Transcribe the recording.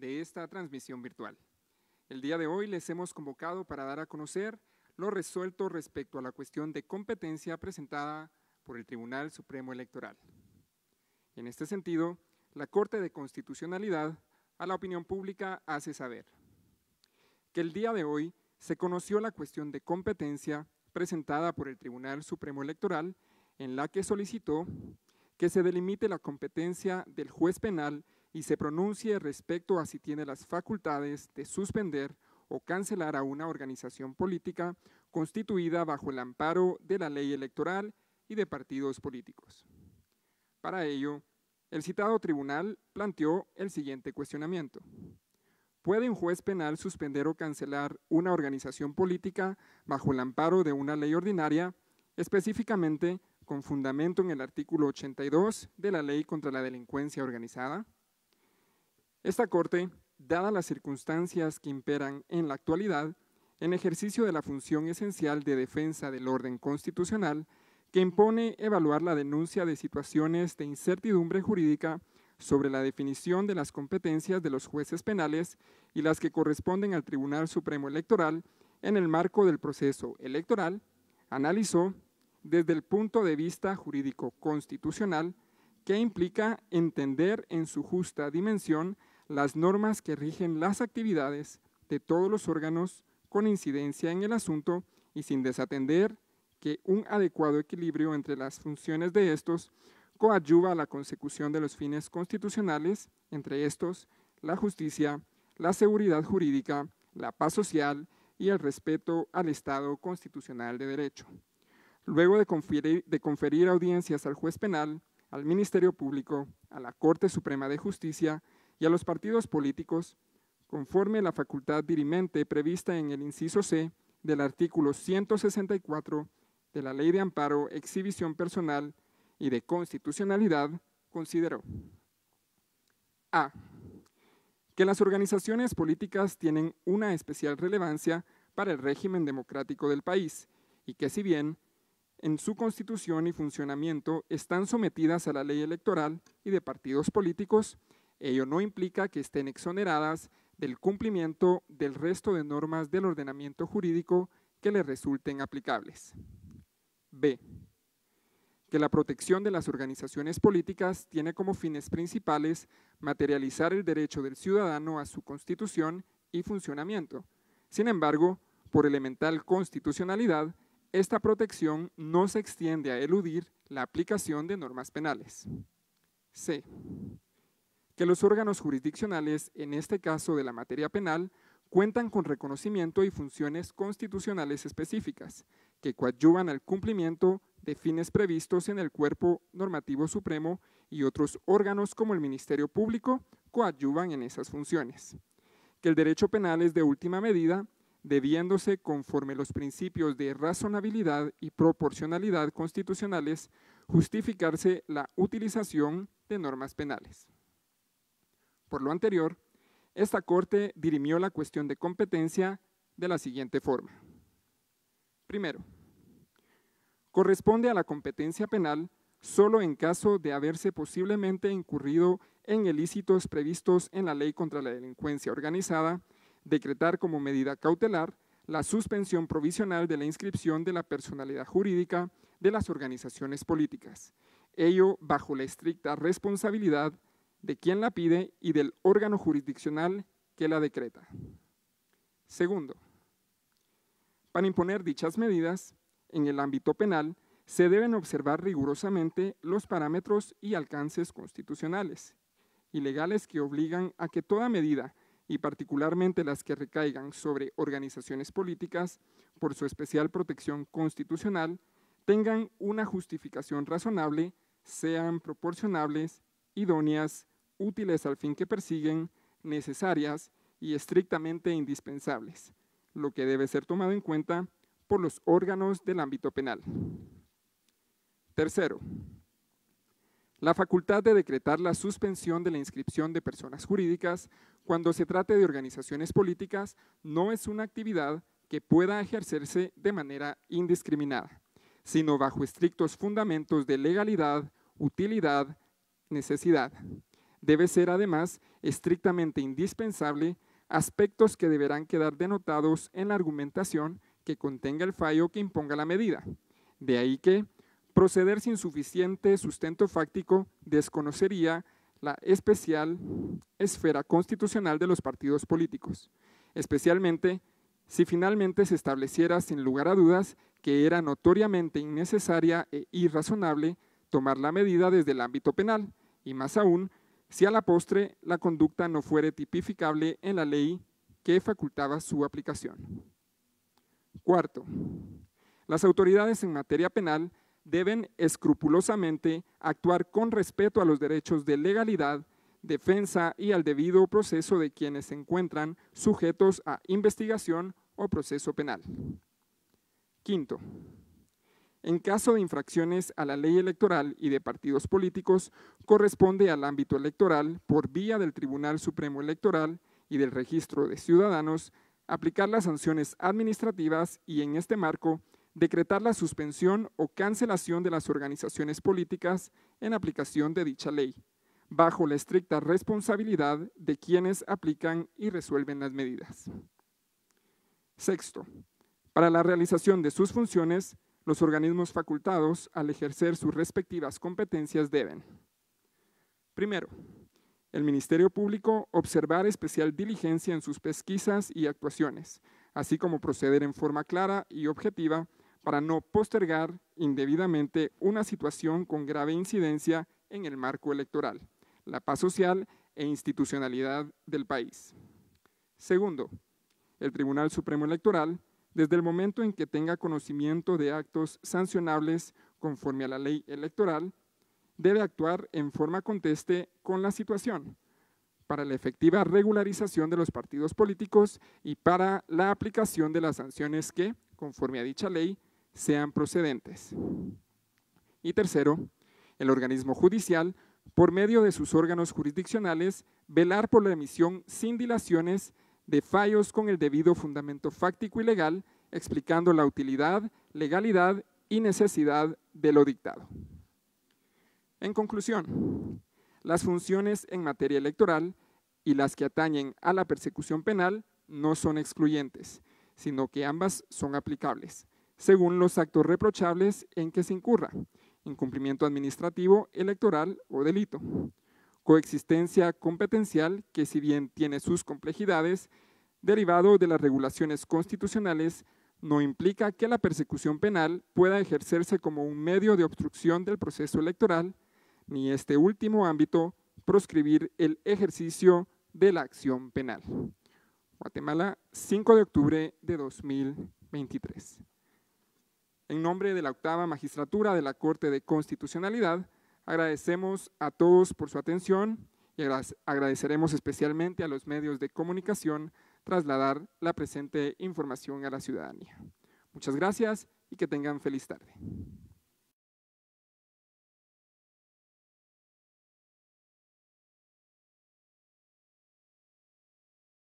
de esta transmisión virtual. El día de hoy les hemos convocado para dar a conocer lo resuelto respecto a la cuestión de competencia presentada por el Tribunal Supremo Electoral. En este sentido, la Corte de Constitucionalidad a la opinión pública hace saber que el día de hoy se conoció la cuestión de competencia presentada por el Tribunal Supremo Electoral en la que solicitó que se delimite la competencia del juez penal y se pronuncie respecto a si tiene las facultades de suspender o cancelar a una organización política constituida bajo el amparo de la ley electoral y de partidos políticos. Para ello, el citado tribunal planteó el siguiente cuestionamiento. ¿Puede un juez penal suspender o cancelar una organización política bajo el amparo de una ley ordinaria, específicamente con fundamento en el artículo 82 de la Ley contra la Delincuencia Organizada? Esta Corte, dada las circunstancias que imperan en la actualidad, en ejercicio de la función esencial de defensa del orden constitucional, que impone evaluar la denuncia de situaciones de incertidumbre jurídica sobre la definición de las competencias de los jueces penales y las que corresponden al Tribunal Supremo Electoral en el marco del proceso electoral, analizó desde el punto de vista jurídico constitucional qué implica entender en su justa dimensión las normas que rigen las actividades de todos los órganos con incidencia en el asunto y sin desatender que un adecuado equilibrio entre las funciones de estos coadyuva a la consecución de los fines constitucionales, entre estos la justicia, la seguridad jurídica, la paz social y el respeto al Estado constitucional de derecho. Luego de conferir, de conferir audiencias al juez penal, al Ministerio Público, a la Corte Suprema de Justicia y a los partidos políticos, conforme la facultad dirimente prevista en el inciso C del artículo 164 de la Ley de Amparo, Exhibición Personal y de Constitucionalidad, consideró a. Que las organizaciones políticas tienen una especial relevancia para el régimen democrático del país y que si bien en su constitución y funcionamiento están sometidas a la ley electoral y de partidos políticos, Ello no implica que estén exoneradas del cumplimiento del resto de normas del ordenamiento jurídico que les resulten aplicables. B. Que la protección de las organizaciones políticas tiene como fines principales materializar el derecho del ciudadano a su constitución y funcionamiento. Sin embargo, por elemental constitucionalidad, esta protección no se extiende a eludir la aplicación de normas penales. C que los órganos jurisdiccionales, en este caso de la materia penal, cuentan con reconocimiento y funciones constitucionales específicas, que coadyuvan al cumplimiento de fines previstos en el cuerpo normativo supremo y otros órganos como el Ministerio Público coadyuvan en esas funciones. Que el derecho penal es de última medida, debiéndose conforme los principios de razonabilidad y proporcionalidad constitucionales justificarse la utilización de normas penales. Por lo anterior, esta Corte dirimió la cuestión de competencia de la siguiente forma. Primero, corresponde a la competencia penal solo en caso de haberse posiblemente incurrido en ilícitos previstos en la Ley contra la Delincuencia Organizada, decretar como medida cautelar la suspensión provisional de la inscripción de la personalidad jurídica de las organizaciones políticas, ello bajo la estricta responsabilidad de quien la pide y del órgano jurisdiccional que la decreta. Segundo, para imponer dichas medidas en el ámbito penal, se deben observar rigurosamente los parámetros y alcances constitucionales y legales que obligan a que toda medida, y particularmente las que recaigan sobre organizaciones políticas por su especial protección constitucional, tengan una justificación razonable, sean proporcionables, idóneas útiles al fin que persiguen, necesarias y estrictamente indispensables, lo que debe ser tomado en cuenta por los órganos del ámbito penal. Tercero, la facultad de decretar la suspensión de la inscripción de personas jurídicas cuando se trate de organizaciones políticas no es una actividad que pueda ejercerse de manera indiscriminada, sino bajo estrictos fundamentos de legalidad, utilidad, necesidad, Debe ser además estrictamente indispensable aspectos que deberán quedar denotados en la argumentación que contenga el fallo que imponga la medida. De ahí que proceder sin suficiente sustento fáctico desconocería la especial esfera constitucional de los partidos políticos, especialmente si finalmente se estableciera sin lugar a dudas que era notoriamente innecesaria e irrazonable tomar la medida desde el ámbito penal, y más aún si a la postre la conducta no fuere tipificable en la ley que facultaba su aplicación. Cuarto, las autoridades en materia penal deben escrupulosamente actuar con respeto a los derechos de legalidad, defensa y al debido proceso de quienes se encuentran sujetos a investigación o proceso penal. Quinto, en caso de infracciones a la ley electoral y de partidos políticos, corresponde al ámbito electoral por vía del Tribunal Supremo Electoral y del Registro de Ciudadanos aplicar las sanciones administrativas y, en este marco, decretar la suspensión o cancelación de las organizaciones políticas en aplicación de dicha ley, bajo la estricta responsabilidad de quienes aplican y resuelven las medidas. Sexto, para la realización de sus funciones, los organismos facultados, al ejercer sus respectivas competencias, deben, primero, el Ministerio Público observar especial diligencia en sus pesquisas y actuaciones, así como proceder en forma clara y objetiva para no postergar indebidamente una situación con grave incidencia en el marco electoral, la paz social e institucionalidad del país. Segundo, el Tribunal Supremo Electoral desde el momento en que tenga conocimiento de actos sancionables conforme a la ley electoral, debe actuar en forma conteste con la situación para la efectiva regularización de los partidos políticos y para la aplicación de las sanciones que, conforme a dicha ley, sean procedentes. Y tercero, el organismo judicial, por medio de sus órganos jurisdiccionales, velar por la emisión sin dilaciones de fallos con el debido fundamento fáctico y legal, explicando la utilidad, legalidad y necesidad de lo dictado. En conclusión, las funciones en materia electoral y las que atañen a la persecución penal no son excluyentes, sino que ambas son aplicables, según los actos reprochables en que se incurra, incumplimiento administrativo, electoral o delito coexistencia competencial que si bien tiene sus complejidades, derivado de las regulaciones constitucionales, no implica que la persecución penal pueda ejercerse como un medio de obstrucción del proceso electoral, ni este último ámbito proscribir el ejercicio de la acción penal. Guatemala, 5 de octubre de 2023. En nombre de la octava magistratura de la Corte de Constitucionalidad, Agradecemos a todos por su atención y agradeceremos especialmente a los medios de comunicación trasladar la presente información a la ciudadanía. Muchas gracias y que tengan feliz tarde.